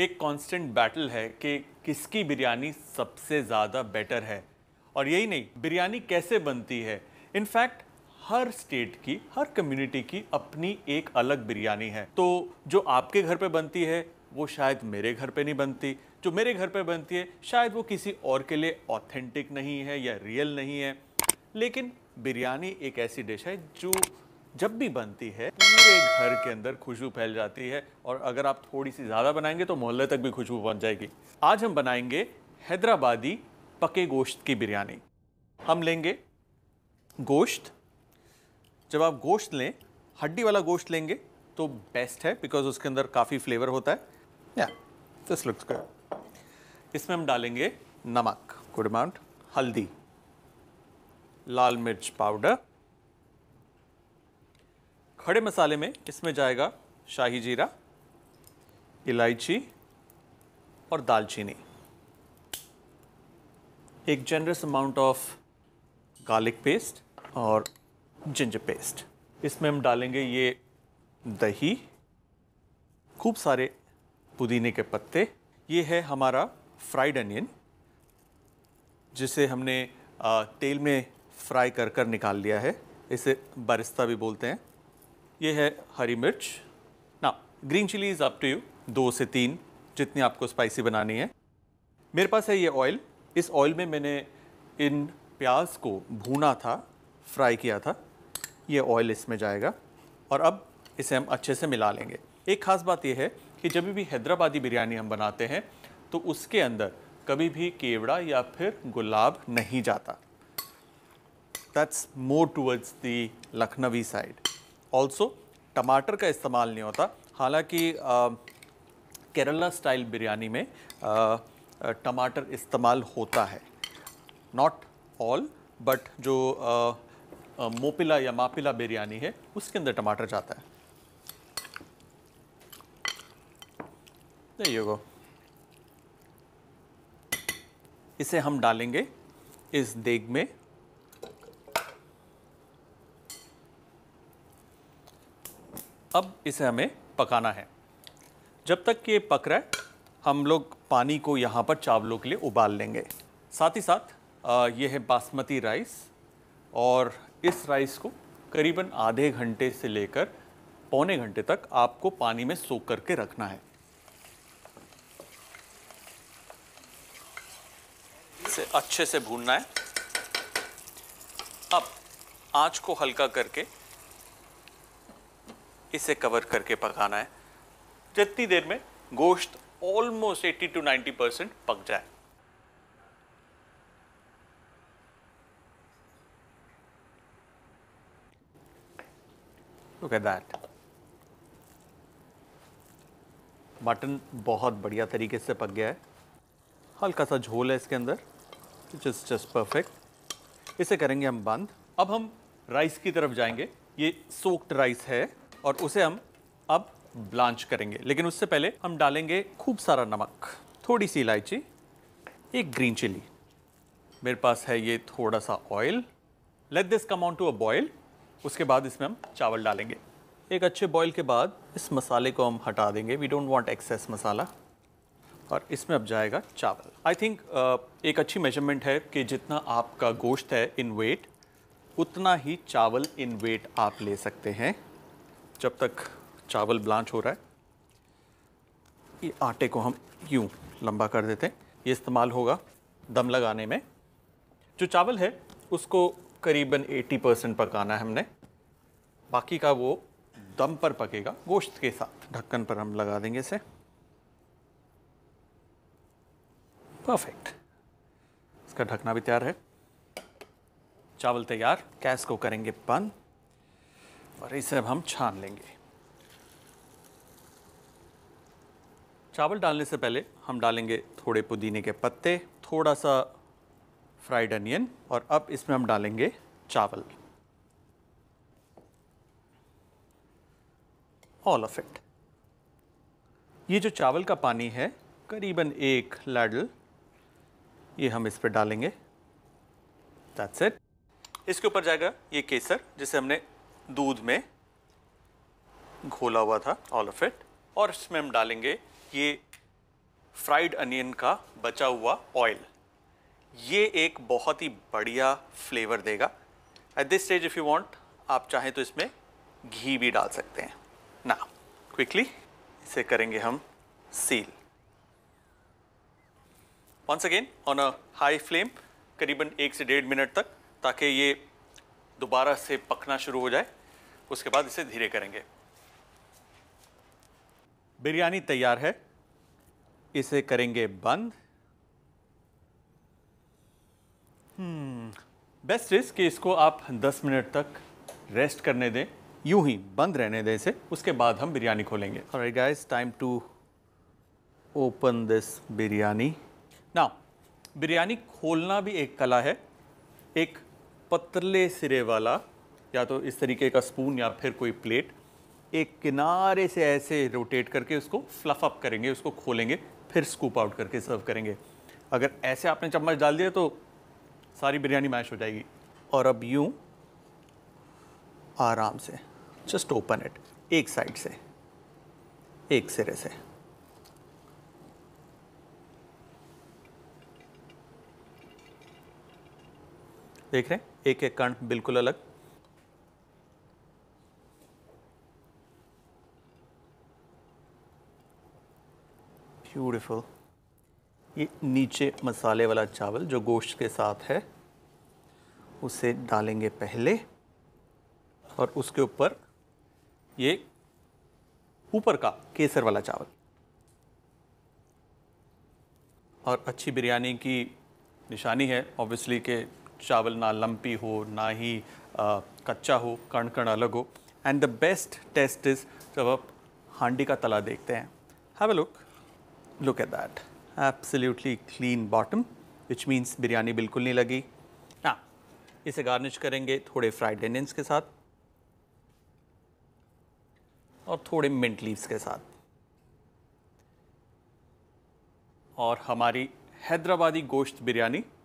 एक constant battle है कि किसकी बिरयानी सबसे ज़्यादा बेटर है और यही नहीं बिरयानी कैसे बनती है इनफैक्ट हर स्टेट की हर कम्युनिटी की अपनी एक अलग बिरयानी है तो जो आपके घर पे बनती है वो शायद मेरे घर पे नहीं बनती जो मेरे घर पे बनती है शायद वो किसी और के लिए ऑथेंटिक नहीं है या रियल नहीं है लेकिन बिरयानी एक ऐसी डिश है जो जब भी बनती है पूरे घर के अंदर खुशबू फैल जाती है और अगर आप थोड़ी सी ज़्यादा बनाएंगे तो मोहल्ले तक भी खुशबू पहुँच जाएगी आज हम बनाएंगे हैदराबादी पके गोश्त की बिरयानी हम लेंगे गोश्त जब आप गोश्त लें हड्डी वाला गोश्त लेंगे तो बेस्ट है बिकॉज उसके अंदर काफ़ी फ्लेवर होता है या दिस लुक्स गुड इसमें हम डालेंगे नमक गुड अमाउंट हल्दी लाल मिर्च पाउडर खड़े मसाले में इसमें जाएगा शाही जीरा इलायची और दालचीनी एक generous amount of garlic paste और जिंजर पेस्ट इसमें हम डालेंगे ये दही खूब सारे पुदीने के पत्ते ये है हमारा फ्राइड अनियन जिसे हमने तेल में फ्राई कर कर निकाल लिया है इसे बरिस्ता भी बोलते हैं ये है हरी मिर्च ना green chilli is up to you दो से तीन जितनी आपको स्पाइसी बनानी है मेरे पास है ये ऑयल इस ऑयल में मैंने इन प्याज को भूना था फ्राई किया था ये ऑयल इसमें जाएगा और अब इसे हम अच्छे से मिला लेंगे एक ख़ास बात यह है कि जब भी हैदराबादी बिरयानी हम बनाते हैं तो उसके अंदर कभी भी केवड़ा या फिर गुलाब नहीं जाता that's more towards the Lucknowi side also टमाटर का इस्तेमाल नहीं होता हालांकि केरला स्टाइल बिरयानी में टमाटर इस्तेमाल होता है नॉट ऑल बट जो आ, मोपिला या मापिला बिरयानी है उसके अंदर टमाटर जाता है नहीं गो इसे हम डालेंगे इस देग में अब इसे हमें पकाना है जब तक ये पक रहा है हम लोग पानी को यहाँ पर चावलों के लिए उबाल लेंगे साथ ही साथ ये है बासमती राइस और इस राइस को करीबन आधे घंटे से लेकर पौने घंटे तक आपको पानी में सोख करके रखना है इसे अच्छे से भूनना है अब आंच को हल्का करके इसे कवर करके पकाना है जितनी देर में गोश्त ऑलमोस्ट 80 टू 90 परसेंट पक जाए Look at that. मटन बहुत बढ़िया तरीके से पक गया है हल्का सा झोल है इसके अंदर इट इज़ जस्ट परफेक्ट इसे करेंगे हम बंद अब हम राइस की तरफ जाएंगे ये सोक्ड राइस है और उसे हम अब ब्लांच करेंगे लेकिन उससे पहले हम डालेंगे खूब सारा नमक थोड़ी सी इलायची एक ग्रीन चिली मेरे पास है ये थोड़ा सा oil let this come on to a boil उसके बाद इसमें हम चावल डालेंगे एक अच्छे बॉयल के बाद इस मसाले को हम हटा देंगे we don't want excess masala और इसमें अब जाएगा चावल आई थिंक uh, एक अच्छी मेजरमेंट है कि जितना आपका गोश्त है इन वेट उतना ही चावल इन वेट आप ले सकते हैं जब तक चावल ब्लांच हो रहा है ये आटे को हम यूँ लंबा कर देते हैं ये इस्तेमाल होगा दम लगाने में जो चावल है उसको करीबन 80 परसेंट पकाना है हमने बाकी का वो दम पर पकेगा गोश्त के साथ ढक्कन पर हम लगा देंगे इसे परफेक्ट इसका ढकना भी तैयार है चावल तैयार गैस को करेंगे बंद और इसे अब हम छान लेंगे चावल डालने से पहले हम डालेंगे थोड़े पुदीने के पत्ते थोड़ा सा फ्राइड अनियन और अब इसमें हम डालेंगे चावल ऑल ऑफ इट ये जो चावल का पानी है करीबन एक लैडल ये हम इस पर डालेंगे दैट्स इट इसके ऊपर जाएगा ये केसर जिसे हमने दूध में घोला हुआ था ऑल ऑफ इट और इसमें हम डालेंगे ये फ्राइड अनियन का बचा हुआ ऑयल ये एक बहुत ही बढ़िया फ्लेवर देगा at this stage if you want आप चाहें तो इसमें घी भी डाल सकते हैं ना क्विकली इसे करेंगे हम seal once again on a high flame करीबन एक से डेढ़ मिनट तक ताकि ये दोबारा से पकना शुरू हो जाए उसके बाद इसे धीरे करेंगे बिरयानी तैयार है इसे करेंगे बंद बेस्ट हम्म, इज कि इसको आप 10 मिनट तक रेस्ट करने दें यूं ही बंद रहने दें इसे उसके बाद हम बिरयानी खोलेंगे alright guys time to open this biryani ना बिरयानी खोलना भी एक कला है एक पतले सिरे वाला या तो इस तरीके का स्पून या फिर कोई प्लेट एक किनारे से ऐसे रोटेट करके उसको फ्लफ अप करेंगे उसको खोलेंगे फिर स्कूप आउट करके सर्व करेंगे अगर ऐसे आपने चम्मच डाल दिया तो सारी बिरयानी मैश हो जाएगी और अब यूँ आराम से जस्ट ओपन इट एक साइड से एक सिरे से देख रहे हैं एक एक कण बिल्कुल अलग ब्यूटिफुल ये नीचे मसाले वाला चावल जो गोश्त के साथ है उसे डालेंगे पहले और उसके ऊपर ये ऊपर का केसर वाला चावल और अच्छी बिरयानी की निशानी है ऑब्वियसली के चावल ना लम्पी हो ना ही आ, कच्चा हो कण कण अलग हो and the best taste is जब आप हांडी का तला देखते हैं have a look look at that absolutely clean bottom which means biryani बिल्कुल नहीं लगी हाँ इसे गार्निश करेंगे थोड़े फ्राइड डेनिन्स के साथ और थोड़े मिंट लीव्स के साथ और हमारी हैदराबादी गोश्त बिरयानी